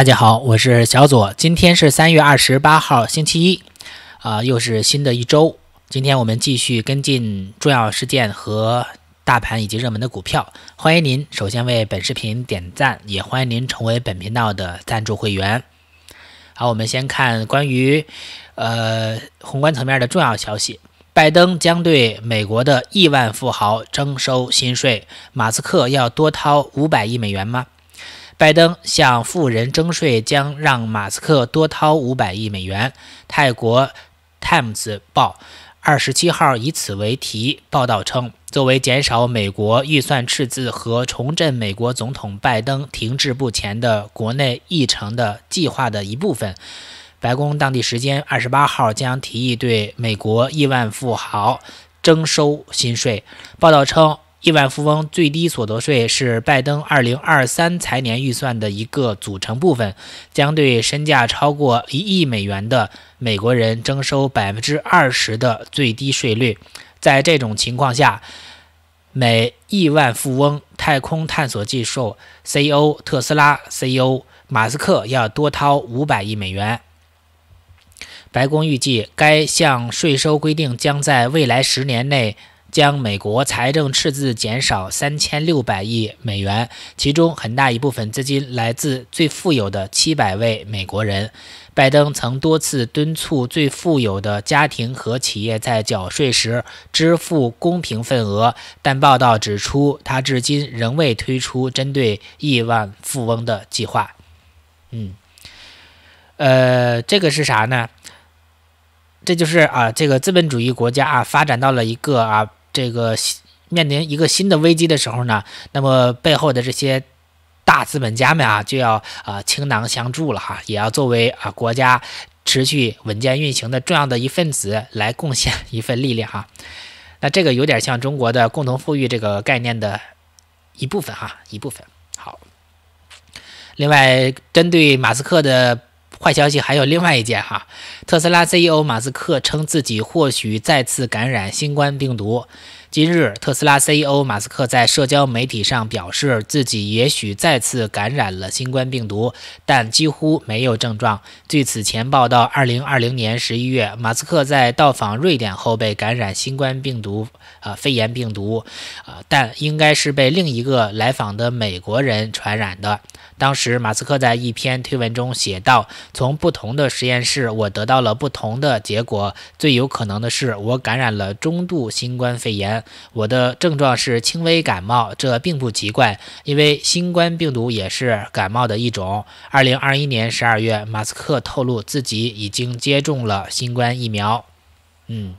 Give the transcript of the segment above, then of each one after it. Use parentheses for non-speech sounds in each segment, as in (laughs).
大家好，我是小左。今天是三月二十八号，星期一，啊，又是新的一周。今天我们继续跟进重要事件和大盘以及热门的股票。欢迎您首先为本视频点赞，也欢迎您成为本频道的赞助会员。好，我们先看关于呃宏观层面的重要消息：拜登将对美国的亿万富豪征收新税，马斯克要多掏五百亿美元吗？拜登向富人征税将让马斯克多掏五百亿美元。泰国《Times》报二十七号以此为题报道称，作为减少美国预算赤字和重振美国总统拜登停滞不前的国内议程的计划的一部分，白宫当地时间二十八号将提议对美国亿万富豪征收新税。报道称。亿万富翁最低所得税是拜登二零二三财年预算的一个组成部分，将对身价超过一亿美元的美国人征收百分之二十的最低税率。在这种情况下，每亿万富翁、太空探索技术 CEO、特斯拉 CEO 马斯克要多掏五百亿美元。白宫预计该项税收规定将在未来十年内。将美国财政赤字减少三千六百亿美元，其中很大一部分资金来自最富有的七百位美国人。拜登曾多次敦促最富有的家庭和企业在缴税时支付公平份额，但报道指出，他至今仍未推出针对亿万富翁的计划。嗯，呃，这个是啥呢？这就是啊，这个资本主义国家啊，发展到了一个啊。这个面临一个新的危机的时候呢，那么背后的这些大资本家们啊，就要啊倾囊相助了哈，也要作为啊国家持续稳健运行的重要的一份子来贡献一份力量哈。那这个有点像中国的共同富裕这个概念的一部分哈，一部分。好，另外针对马斯克的。坏消息还有另外一件哈，特斯拉 CEO 马斯克称自己或许再次感染新冠病毒。今日，特斯拉 CEO 马斯克在社交媒体上表示，自己也许再次感染了新冠病毒，但几乎没有症状。据此前报道，2020年11月，马斯克在到访瑞典后被感染新冠病毒，啊肺炎病毒，啊但应该是被另一个来访的美国人传染的。当时，马斯克在一篇推文中写道：“从不同的实验室，我得到了不同的结果。最有可能的是，我感染了中度新冠肺炎。”我的症状是轻微感冒，这并不奇怪，因为新冠病毒也是感冒的一种。二零二一年十二月，马斯克透露自己已经接种了新冠疫苗。嗯，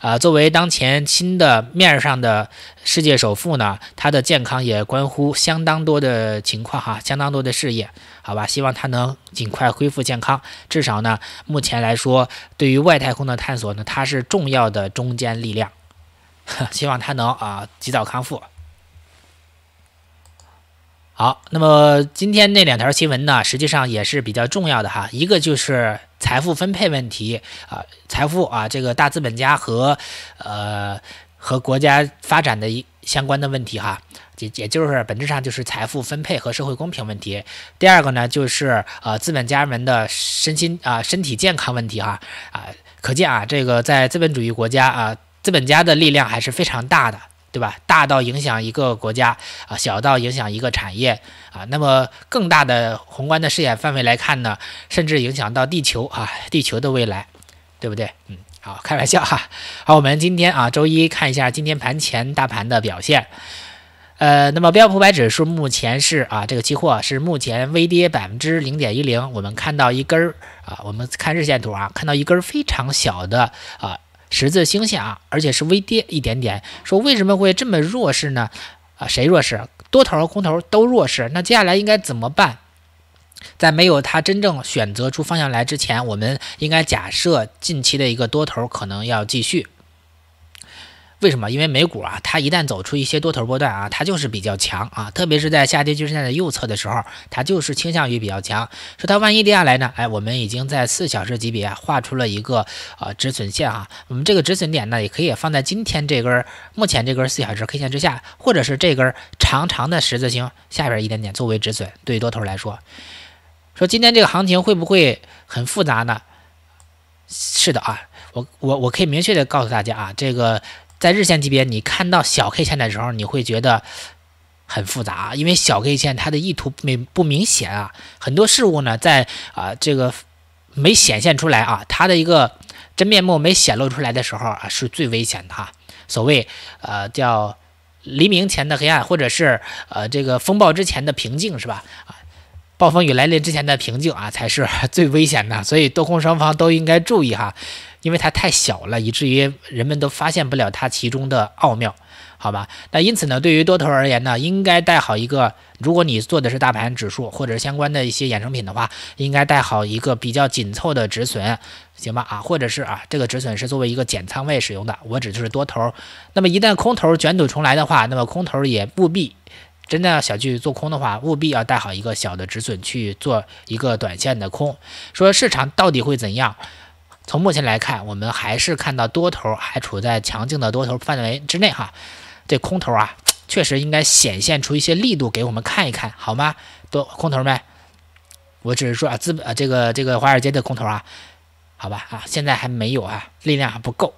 啊，作为当前新的面上的世界首富呢，他的健康也关乎相当多的情况哈，相当多的事业。好吧，希望他能尽快恢复健康。至少呢，目前来说，对于外太空的探索呢，他是重要的中坚力量。(laughs) 希望他能啊及早康复。好，那么今天那两条新闻呢，实际上也是比较重要的哈。一个就是财富分配问题啊，财富啊，这个大资本家和呃和国家发展的一相关的问题哈，也也就是本质上就是财富分配和社会公平问题。第二个呢，就是呃资本家们的身心啊身体健康问题哈啊。可见啊，这个在资本主义国家啊。资本家的力量还是非常大的，对吧？大到影响一个国家啊，小到影响一个产业啊。那么更大的宏观的视野范围来看呢，甚至影响到地球啊，地球的未来，对不对？嗯，好，开玩笑哈。好，我们今天啊，周一看一下今天盘前大盘的表现。呃，那么标普百指数目前是啊，这个期货是目前微跌百分之零点一零。我们看到一根儿啊，我们看日线图啊，看到一根非常小的啊。十字星线啊，而且是微跌一点点。说为什么会这么弱势呢？啊，谁弱势？多头和空头都弱势。那接下来应该怎么办？在没有他真正选择出方向来之前，我们应该假设近期的一个多头可能要继续。为什么？因为美股啊，它一旦走出一些多头波段啊，它就是比较强啊，特别是在下跌趋势线的右侧的时候，它就是倾向于比较强。说它万一跌下来呢？哎，我们已经在四小时级别画出了一个啊止损线啊，我们这个止损点呢，也可以放在今天这根目前这根四小时 K 线之下，或者是这根长长的十字星下边一点点作为止损，对多头来说。说今天这个行情会不会很复杂呢？是的啊，我我我可以明确的告诉大家啊，这个。在日线级别，你看到小 K 线的时候，你会觉得很复杂，因为小 K 线它的意图没不明显啊。很多事物呢，在啊这个没显现出来啊，它的一个真面目没显露出来的时候啊，是最危险的哈。所谓呃叫黎明前的黑暗，或者是呃这个风暴之前的平静是吧？啊，暴风雨来临之前的平静啊，才是 (laughs) 最危险的。所以多空双方都应该注意哈。因为它太小了，以至于人们都发现不了它其中的奥妙，好吧？那因此呢，对于多头而言呢，应该带好一个，如果你做的是大盘指数或者相关的一些衍生品的话，应该带好一个比较紧凑的止损，行吧？啊，或者是啊，这个止损是作为一个减仓位使用的。我指就是多头，那么一旦空头卷土重来的话，那么空头也务必真的要想去做空的话，务必要带好一个小的止损去做一个短线的空。说市场到底会怎样？从目前来看，我们还是看到多头还处在强劲的多头范围之内哈，这空头啊，确实应该显现出一些力度给我们看一看，好吗？多空头们，我只是说啊，资本啊，这个这个华尔街的空头啊，好吧啊，现在还没有啊，力量还不够，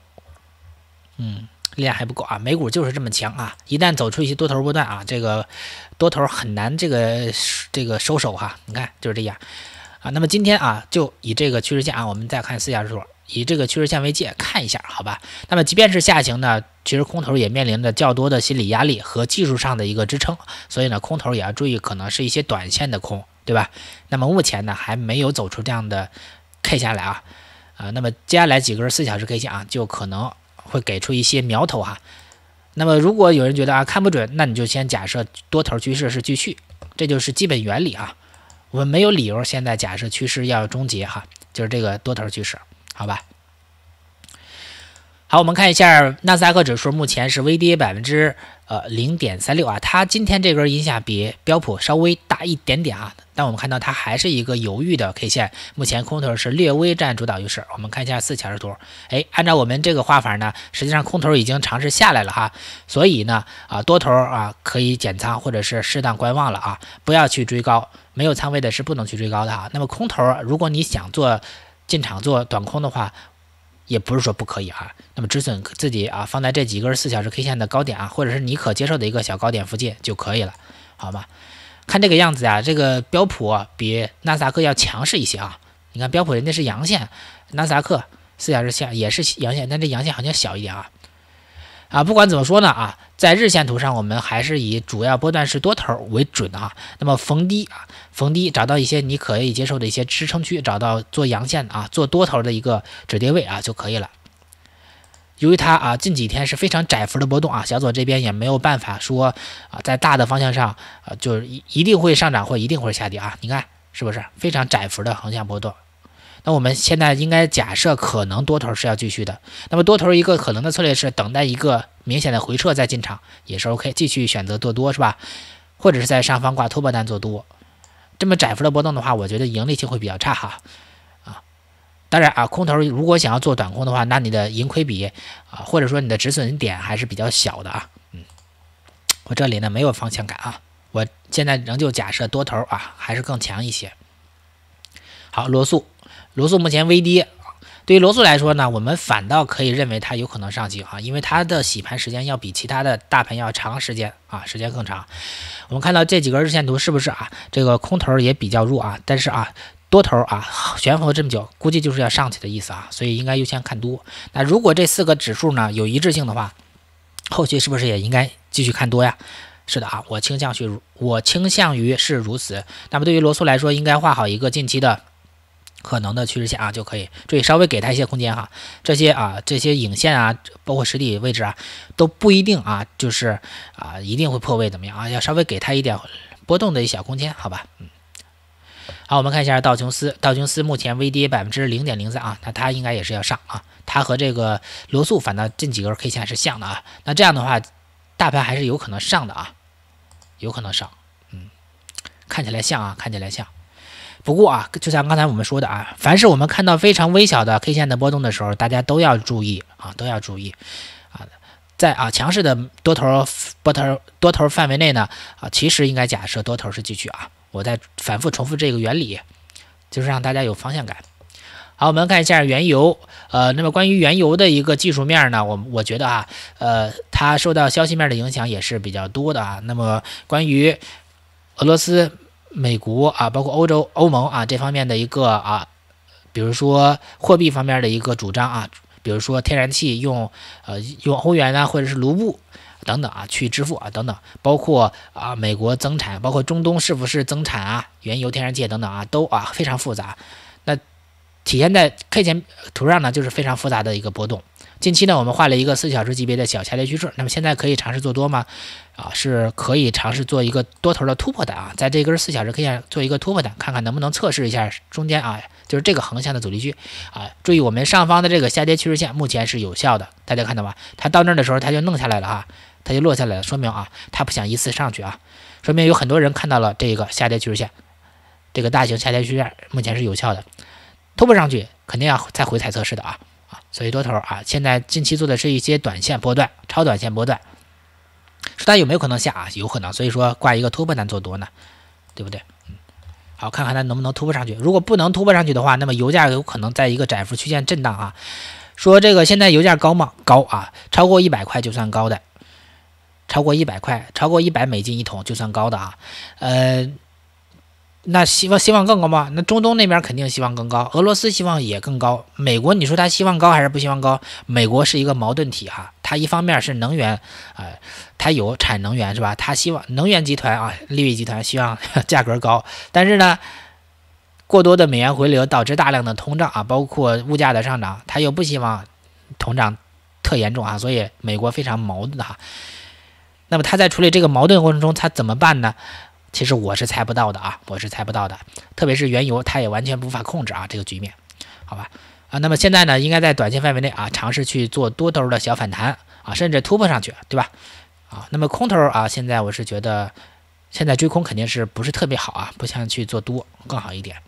嗯，力量还不够啊，美股就是这么强啊，一旦走出一些多头波段啊，这个多头很难这个这个收手哈，你看就是这样。啊，那么今天啊，就以这个趋势线啊，我们再看四小时图，以这个趋势线为界看一下，好吧？那么即便是下行呢，其实空头也面临着较多的心理压力和技术上的一个支撑，所以呢，空头也要注意，可能是一些短线的空，对吧？那么目前呢，还没有走出这样的 K 下来啊，啊，那么接下来几根四小时 K 线啊，就可能会给出一些苗头哈。那么如果有人觉得啊，看不准，那你就先假设多头趋势是继续，这就是基本原理啊。我们没有理由现在假设趋势要终结哈，就是这个多头趋势，好吧？好，我们看一下纳斯达克指数目前是微跌百分之呃零点三六啊，它今天这根阴线比标普稍微。啊，一点点啊，但我们看到它还是一个犹豫的 K 线，目前空头是略微占主导优势。我们看一下四小时图，哎，按照我们这个画法呢，实际上空头已经尝试下来了哈，所以呢，啊多头啊可以减仓或者是适当观望了啊，不要去追高，没有仓位的是不能去追高的啊。那么空头，如果你想做进场做短空的话，也不是说不可以啊。那么止损自己啊放在这几根四小时 K 线的高点啊，或者是你可接受的一个小高点附近就可以了，好吗？看这个样子啊，这个标普比纳斯达克要强势一些啊。你看标普人家是阳线，纳斯达克四小时线也是阳线，但这阳线好像小一点啊。啊，不管怎么说呢，啊，在日线图上我们还是以主要波段是多头为准的啊。那么逢低啊，逢低找到一些你可以接受的一些支撑区，找到做阳线啊，做多头的一个止跌位啊就可以了。由于它啊近几天是非常窄幅的波动啊，小左这边也没有办法说啊，在大的方向上啊就是一一定会上涨或一定会下跌啊，你看是不是非常窄幅的横向波动？那我们现在应该假设可能多头是要继续的，那么多头一个可能的策略是等待一个明显的回撤再进场也是 OK，继续选择做多是吧？或者是在上方挂突破单做多，这么窄幅的波动的话，我觉得盈利性会比较差哈。当然啊，空头如果想要做短空的话，那你的盈亏比啊，或者说你的止损点还是比较小的啊。嗯，我这里呢没有方向感啊，我现在仍旧假设多头啊还是更强一些。好，罗素，罗素目前微跌，对于罗素来说呢，我们反倒可以认为它有可能上行啊，因为它的洗盘时间要比其他的大盘要长时间啊，时间更长。我们看到这几根日线图是不是啊？这个空头也比较弱啊，但是啊。多头啊，悬浮这么久，估计就是要上去的意思啊，所以应该优先看多。那如果这四个指数呢有一致性的话，后期是不是也应该继续看多呀？是的啊，我倾向去，我倾向于是如此。那么对于罗素来说，应该画好一个近期的可能的趋势线啊就可以。注意稍微给它一些空间哈，这些啊这些影线啊，包括实体位置啊，都不一定啊，就是啊一定会破位怎么样啊？要稍微给它一点波动的一小空间，好吧？嗯。好，我们看一下道琼斯，道琼斯目前微跌百分之零点零三啊，那它应该也是要上啊，它和这个罗素反倒近几根 K 线是像的啊，那这样的话，大盘还是有可能上的啊，有可能上，嗯，看起来像啊，看起来像，不过啊，就像刚才我们说的啊，凡是我们看到非常微小的 K 线的波动的时候，大家都要注意啊，都要注意啊，在啊强势的多头波头多头范围内呢啊，其实应该假设多头是继续啊。我在反复重复这个原理，就是让大家有方向感。好，我们看一下原油。呃，那么关于原油的一个技术面呢，我我觉得啊，呃，它受到消息面的影响也是比较多的啊。那么关于俄罗斯、美国啊，包括欧洲、欧盟啊这方面的一个啊，比如说货币方面的一个主张啊，比如说天然气用呃用欧元呢，或者是卢布。等等啊，去支付啊，等等，包括啊美国增产，包括中东是不是增产啊，原油、天然气等等啊，都啊非常复杂。那体现在 K 线图上呢，就是非常复杂的一个波动。近期呢，我们画了一个四小时级别的小下跌趋势。那么现在可以尝试做多吗？啊，是可以尝试做一个多头的突破的啊，在这根四小时 K 线做一个突破的，看看能不能测试一下中间啊，就是这个横向的阻力区啊。注意我们上方的这个下跌趋势线目前是有效的，大家看到吧？它到那儿的时候它就弄下来了哈。它就落下来了，说明啊，它不想一次上去啊，说明有很多人看到了这个下跌趋势线，这个大型下跌趋势线目前是有效的，突破上去肯定要再回踩测试的啊啊，所以多头啊，现在近期做的是一些短线波段、超短线波段，说它有没有可能下啊？有可能，所以说挂一个突破单做多呢，对不对？好，看看它能不能突破上去。如果不能突破上去的话，那么油价有可能在一个窄幅区间震荡啊。说这个现在油价高吗？高啊，超过一百块就算高的。超过一百块，超过一百美金一桶就算高的啊，呃，那希望希望更高吗？那中东那边肯定希望更高，俄罗斯希望也更高。美国你说他希望高还是不希望高？美国是一个矛盾体哈，它一方面是能源，呃，它有产能源是吧？它希望能源集团啊、利益集团希望 (laughs) 价格高，但是呢，过多的美元回流导致大量的通胀啊，包括物价的上涨，他又不希望通胀特严重啊，所以美国非常矛盾的哈。那么他在处理这个矛盾过程中，他怎么办呢？其实我是猜不到的啊，我是猜不到的。特别是原油，他也完全无法控制啊这个局面，好吧？啊，那么现在呢，应该在短线范围内啊，尝试去做多头的小反弹啊，甚至突破上去，对吧？啊，那么空头啊，现在我是觉得，现在追空肯定是不是特别好啊，不像去做多更好一点。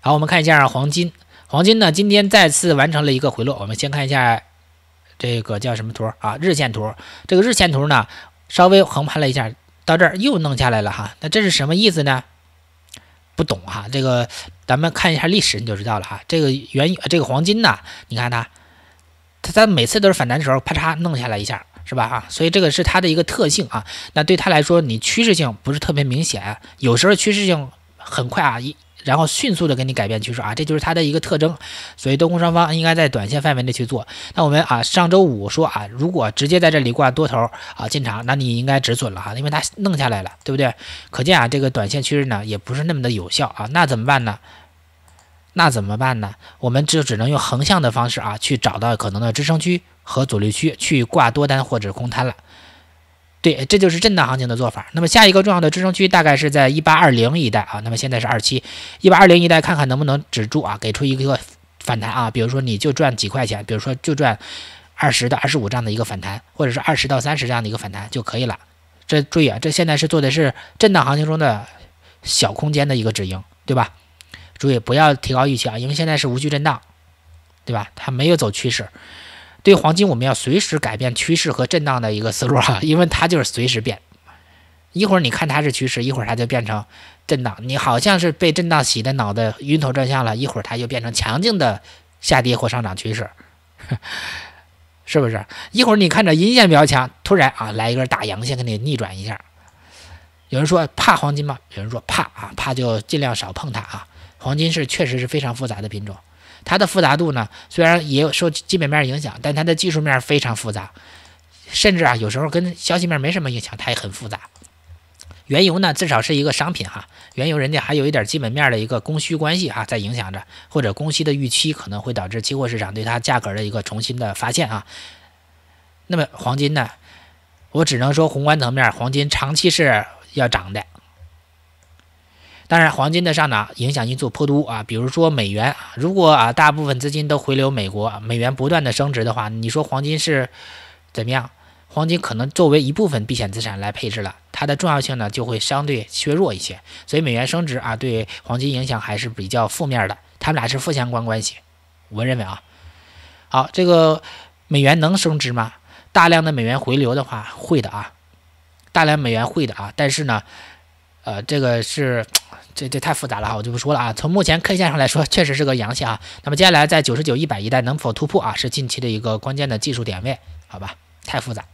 好，我们看一下黄金，黄金呢，今天再次完成了一个回落，我们先看一下。这个叫什么图啊？日线图。这个日线图呢，稍微横盘了一下，到这儿又弄下来了哈。那这是什么意思呢？不懂哈。这个咱们看一下历史你就知道了哈。这个原这个黄金呢，你看它，它它每次都是反弹的时候，啪嚓弄下来一下，是吧啊？所以这个是它的一个特性啊。那对它来说，你趋势性不是特别明显，有时候趋势性很快啊一。然后迅速的给你改变趋势啊，这就是它的一个特征，所以多空双方应该在短线范围内去做。那我们啊，上周五说啊，如果直接在这里挂多头啊进场，那你应该止损了哈，因为它弄下来了，对不对？可见啊，这个短线趋势呢也不是那么的有效啊。那怎么办呢？那怎么办呢？我们就只能用横向的方式啊，去找到可能的支撑区和阻力区去挂多单或者空单了。对，这就是震荡行情的做法。那么下一个重要的支撑区大概是在一八二零一带啊。那么现在是二七，一八二零一带看看能不能止住啊，给出一个反弹啊。比如说你就赚几块钱，比如说就赚二十到二十五这样的一个反弹，或者是二十到三十这样的一个反弹就可以了。这注意啊，这现在是做的是震荡行情中的小空间的一个止盈，对吧？注意不要提高预期啊，因为现在是无序震荡，对吧？它没有走趋势。对黄金，我们要随时改变趋势和震荡的一个思路啊，因为它就是随时变。一会儿你看它是趋势，一会儿它就变成震荡，你好像是被震荡洗的脑袋晕头转向了。一会儿它又变成强劲的下跌或上涨趋势，(laughs) 是不是？一会儿你看着阴线比较强，突然啊来一根大阳线给你逆转一下。有人说怕黄金吗？有人说怕啊，怕就尽量少碰它啊。黄金是确实是非常复杂的品种。它的复杂度呢，虽然也有受基本面影响，但它的技术面非常复杂，甚至啊有时候跟消息面没什么影响，它也很复杂。原油呢，至少是一个商品哈，原油人家还有一点基本面的一个供需关系哈在影响着，或者供需的预期可能会导致期货市场对它价格的一个重新的发现啊。那么黄金呢，我只能说宏观层面，黄金长期是要涨的。当然，黄金的上涨影响因素颇多啊，比如说美元，如果啊大部分资金都回流美国，美元不断的升值的话，你说黄金是怎么样？黄金可能作为一部分避险资产来配置了，它的重要性呢就会相对削弱一些。所以美元升值啊对黄金影响还是比较负面的，他们俩是负相关关系，我认为啊。好，这个美元能升值吗？大量的美元回流的话会的啊，大量美元会的啊，但是呢，呃，这个是。这这太复杂了哈，我就不说了啊。从目前 K 线上来说，确实是个阳线啊。那么接下来在九十九一百一带能否突破啊，是近期的一个关键的技术点位，好吧？太复杂，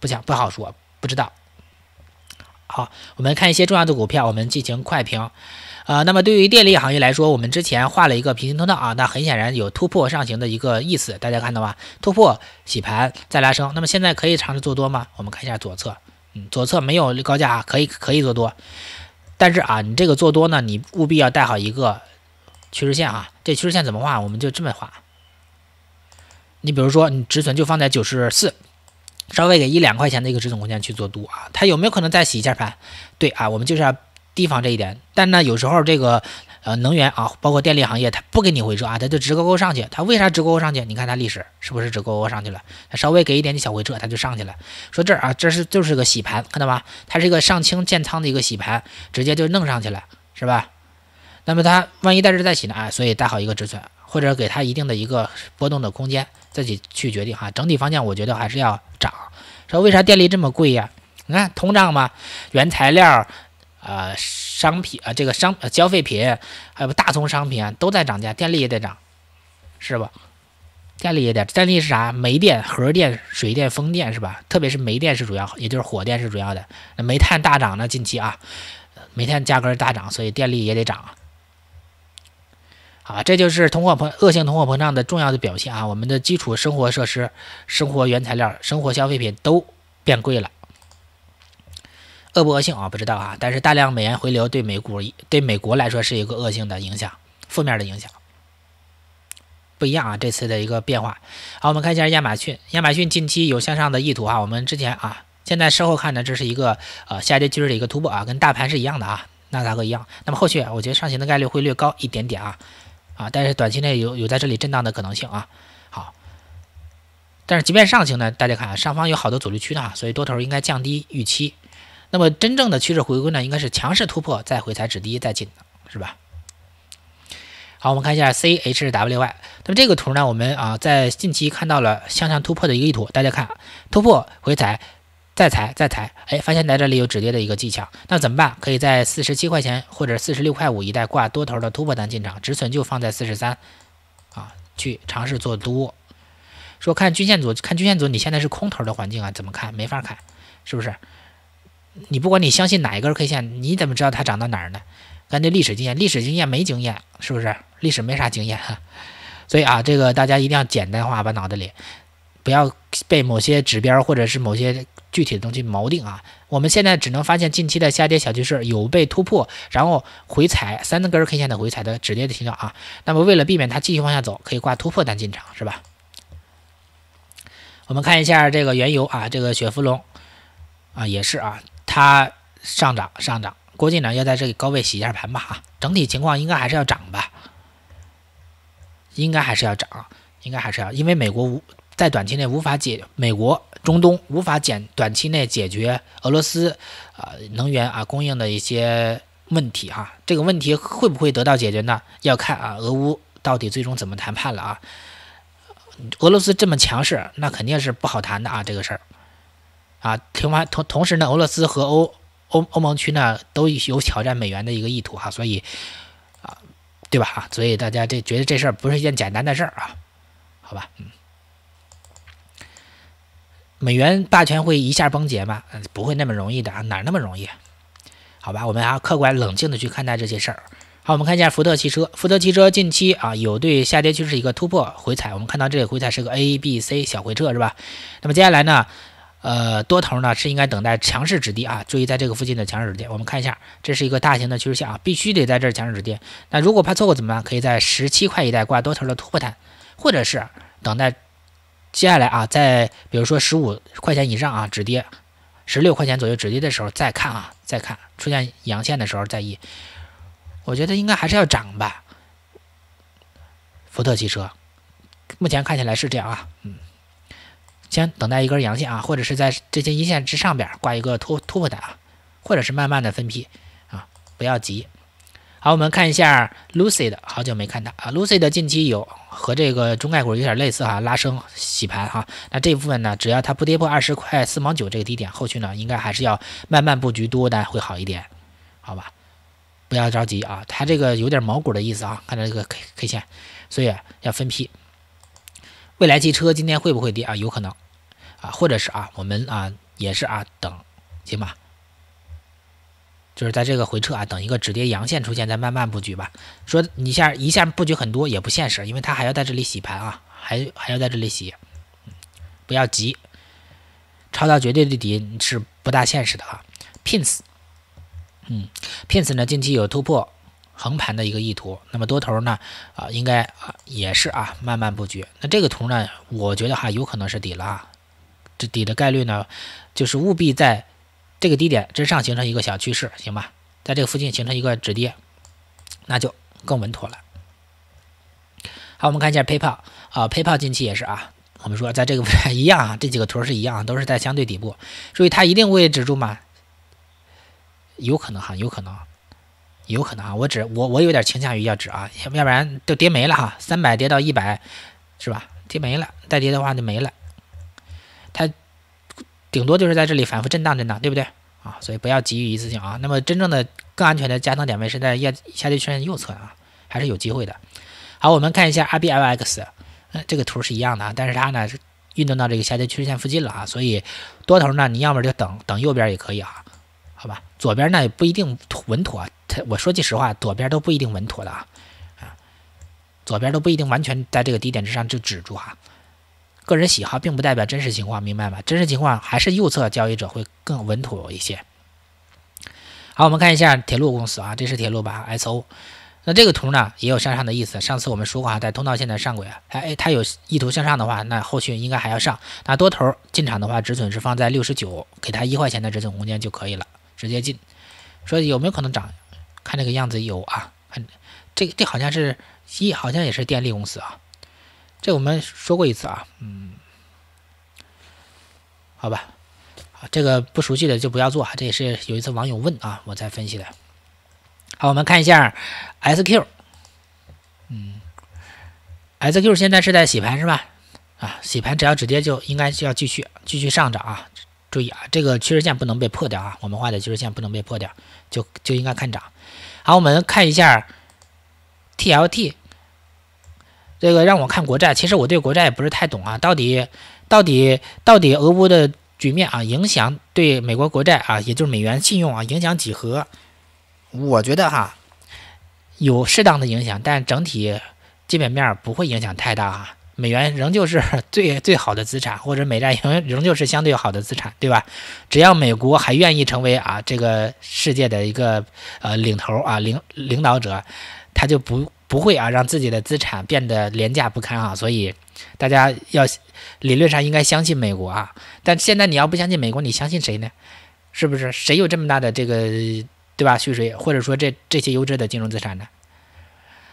不想不好说，不知道。好，我们看一些重要的股票，我们进行快评。呃，那么对于电力行业来说，我们之前画了一个平行通道啊，那很显然有突破上行的一个意思，大家看到吧？突破洗盘再拉升，那么现在可以尝试做多吗？我们看一下左侧，嗯，左侧没有高价啊，可以可以做多。但是啊，你这个做多呢，你务必要带好一个趋势线啊。这趋势线怎么画？我们就这么画。你比如说，你止损就放在九十四，稍微给一两块钱的一个止损空间去做多啊。它有没有可能再洗一下盘？对啊，我们就是要。提防这一点，但呢，有时候这个呃能源啊，包括电力行业，它不给你回撤啊，它就直勾勾上去。它为啥直勾勾上去？你看它历史是不是直勾勾上去了？它稍微给一点点小回撤，它就上去了。说这儿啊，这是就是个洗盘，看到吗？它是一个上清建仓的一个洗盘，直接就弄上去了，是吧？那么它万一在这再起呢？啊，所以带好一个止损，或者给它一定的一个波动的空间，自己去决定哈。整体方向我觉得还是要涨。说为啥电力这么贵呀？你看通胀嘛，原材料。呃，商品啊，这个商消费品，还有大宗商品都在涨价，电力也得涨，是吧？电力也得，电力是啥？煤电、核电、水电、风电是吧？特别是煤电是主要，也就是火电是主要的，煤炭大涨呢，近期啊，煤炭价格大涨，所以电力也得涨啊。啊，这就是通货膨恶性通货膨胀的重要的表现啊！我们的基础生活设施、生活原材料、生活消费品都变贵了。恶不恶性啊？不知道啊，但是大量美元回流对美股、对美国来说是一个恶性的影响，负面的影响。不一样啊，这次的一个变化。好，我们看一下亚马逊。亚马逊近期有向上的意图啊，我们之前啊，现在事后看呢，这是一个呃下跌趋势的一个突破啊，跟大盘是一样的啊，纳斯达克一样。那么后续我觉得上行的概率会略高一点点啊，啊，但是短期内有有在这里震荡的可能性啊。好，但是即便上行呢，大家看啊，上方有好多阻力区的啊，所以多头应该降低预期。那么真正的趋势回归呢，应该是强势突破再回踩止跌再进，是吧？好，我们看一下 CHWY，那么这个图呢，我们啊在近期看到了向上突破的一个意图，大家看，突破回踩，再踩再踩，哎，发现在这里有止跌的一个技巧，那怎么办？可以在四十七块钱或者四十六块五一带挂多头的突破单进场，止损就放在四十三，啊，去尝试做多。说看均线组，看均线组，你现在是空头的环境啊，怎么看？没法看，是不是？你不管你相信哪一根 K 线，你怎么知道它涨到哪儿呢？根这历史经验，历史经验没经验，是不是？历史没啥经验，哈。所以啊，这个大家一定要简单化，把脑子里不要被某些指标或者是某些具体的东西锚定啊。我们现在只能发现近期的下跌小趋势有被突破，然后回踩三根 K 线的回踩的止跌的信号啊。那么为了避免它继续往下走，可以挂突破单进场，是吧？我们看一下这个原油啊，这个雪佛龙啊，也是啊。它上涨上涨，估计呢要在这里高位洗一下盘吧。啊，整体情况应该还是要涨吧，应该还是要涨应该还是要，因为美国无在短期内无法解，美国中东无法减短期内解决俄罗斯啊能源啊供应的一些问题哈。这个问题会不会得到解决呢？要看啊，俄乌到底最终怎么谈判了啊。俄罗斯这么强势，那肯定是不好谈的啊，这个事儿。啊，同完同同时呢，俄罗斯和欧欧欧盟区呢都有挑战美元的一个意图哈，所以啊，对吧啊？所以大家这觉得这事儿不是一件简单的事儿啊？好吧，嗯，美元霸权会一下崩解吗？不会那么容易的啊，哪那么容易？好吧，我们还要客观冷静的去看待这些事儿。好，我们看一下福特汽车，福特汽车近期啊有对下跌趋势一个突破回踩，我们看到这个回踩是个 A B C 小回撤是吧？那么接下来呢？呃，多头呢是应该等待强势止跌啊，注意在这个附近的强势止跌。我们看一下，这是一个大型的趋势线啊，必须得在这儿强势止跌。那如果怕错过怎么办？可以在十七块一带挂多头的突破单，或者是等待接下来啊，在比如说十五块钱以上啊止跌，十六块钱左右止跌的时候再看啊，再看出现阳线的时候再议。我觉得应该还是要涨吧。福特汽车目前看起来是这样啊，嗯。先等待一根阳线啊，或者是在这些阴线之上边挂一个突突破的啊，或者是慢慢的分批啊，不要急。好，我们看一下 l u c y 的，好久没看到啊。l u c y 的近期有和这个中概股有点类似哈，拉升洗盘哈。那这一部分呢，只要它不跌破二十块四毛九这个低点，后续呢应该还是要慢慢布局多单会好一点，好吧？不要着急啊，它这个有点毛股的意思啊，看到这个 K K 线，所以要分批。未来汽车今天会不会跌啊？有可能，啊，或者是啊，我们啊也是啊，等，行吧，就是在这个回撤啊，等一个止跌阳线出现，再慢慢布局吧。说你一下一下布局很多也不现实，因为它还要在这里洗盘啊，还还要在这里洗，不要急，抄到绝对的底是不大现实的啊。pins，嗯，pins 呢近期有突破。横盘的一个意图，那么多头呢？啊，应该啊也是啊，慢慢布局。那这个图呢，我觉得哈，有可能是底了，啊，这底的概率呢，就是务必在这个低点之上形成一个小趋势，行吧？在这个附近形成一个止跌，那就更稳妥了。好，我们看一下 PayPal 啊，PayPal 近期也是啊，我们说在这个 (laughs) 一样啊，这几个图是一样，都是在相对底部，所以它一定会止住吗？有可能哈，有可能。有可能啊，我只我我有点倾向于要止啊，要要不然都跌没了哈，三百跌到一百，是吧？跌没了，再跌的话就没了。它顶多就是在这里反复震荡震荡，对不对啊？所以不要急于一次性啊。那么真正的更安全的加仓点位是在下下跌趋势线右侧啊，还是有机会的。好，我们看一下 RBLX，这个图是一样的啊，但是它呢是运动到这个下跌趋势线附近了啊，所以多头呢，你要么就等等右边也可以啊。左边呢也不一定稳妥，他我说句实话，左边都不一定稳妥的啊，啊，左边都不一定完全在这个低点之上就止住啊。个人喜好并不代表真实情况，明白吗？真实情况还是右侧交易者会更稳妥一些。好，我们看一下铁路公司啊，这是铁路吧，SO。那这个图呢也有向上的意思，上次我们说过啊，在通道线的上轨，哎，它有意图向上的话，那后续应该还要上。那多头进场的话，止损是放在六十九，给它一块钱的止损空间就可以了。直接进，说有没有可能涨？看这个样子有啊，看这这好像是，一好像也是电力公司啊，这我们说过一次啊，嗯，好吧，这个不熟悉的就不要做啊，这也是有一次网友问啊，我才分析的。好，我们看一下 SQ，嗯，SQ 现在是在洗盘是吧？啊，洗盘只要止跌就应该就要继续继续上涨啊。注意啊，这个趋势线不能被破掉啊！我们画的趋势线不能被破掉，就就应该看涨。好，我们看一下 TLT 这个让我看国债。其实我对国债也不是太懂啊，到底到底到底俄乌的局面啊，影响对美国国债啊，也就是美元信用啊，影响几何？我觉得哈，有适当的影响，但整体基本面不会影响太大哈。美元仍旧是最最好的资产，或者美债仍仍旧是相对好的资产，对吧？只要美国还愿意成为啊这个世界的一个呃领头啊领领导者，他就不不会啊让自己的资产变得廉价不堪啊。所以大家要理论上应该相信美国啊，但现在你要不相信美国，你相信谁呢？是不是？谁有这么大的这个对吧？蓄水或者说这这些优质的金融资产呢？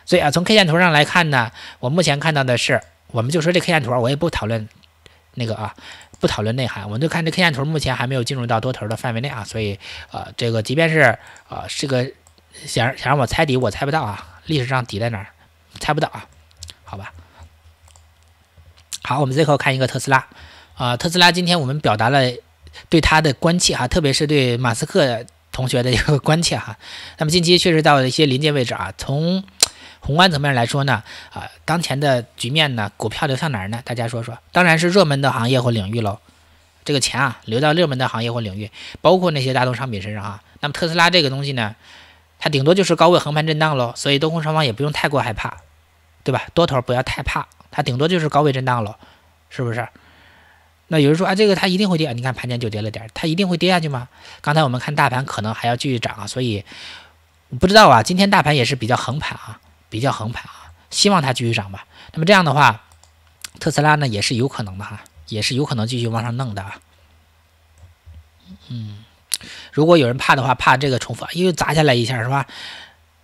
所以啊，从 K 线图上来看呢，我目前看到的是。我们就说这 K 线图，我也不讨论，那个啊，不讨论内涵，我们就看这 K 线图，目前还没有进入到多头的范围内啊，所以呃，这个即便是呃，这个想想让我猜底，我猜不到啊，历史上底在哪儿，猜不到啊，好吧。好，我们最后看一个特斯拉，啊，特斯拉今天我们表达了对它的关切哈，特别是对马斯克同学的一个关切哈，那么近期确实到了一些临界位置啊，从。宏观层面来说呢，啊，当前的局面呢，股票流向哪儿呢？大家说说，当然是热门的行业或领域喽。这个钱啊，流到热门的行业或领域，包括那些大宗商品身上啊。那么特斯拉这个东西呢，它顶多就是高位横盘震荡喽。所以多空双方也不用太过害怕，对吧？多头不要太怕，它顶多就是高位震荡喽，是不是？那有人说啊，这个它一定会跌，你看盘前就跌了点，它一定会跌下去吗？刚才我们看大盘可能还要继续涨啊，所以不知道啊，今天大盘也是比较横盘啊。比较横盘啊，希望它继续涨吧。那么这样的话，特斯拉呢也是有可能的哈，也是有可能继续往上弄的。啊。嗯，如果有人怕的话，怕这个重复，因为砸下来一下是吧？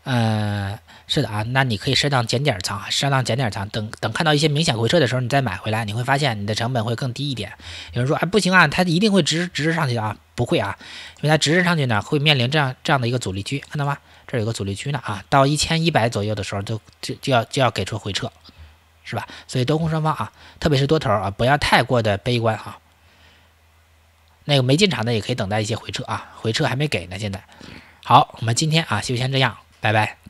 呃，是的啊，那你可以适当减点仓，适当减点仓，等等看到一些明显回撤的时候，你再买回来，你会发现你的成本会更低一点。有人说，哎不行啊，它一定会直直直上去啊？不会啊，因为它直直上去呢，会面临这样这样的一个阻力区，看到吗？这有个阻力区呢啊，到一千一百左右的时候，就就就要就要给出回撤，是吧？所以多空双方啊，特别是多头啊，不要太过的悲观啊。那个没进场的也可以等待一些回撤啊，回撤还没给呢，现在。好，我们今天啊就先这样，拜拜。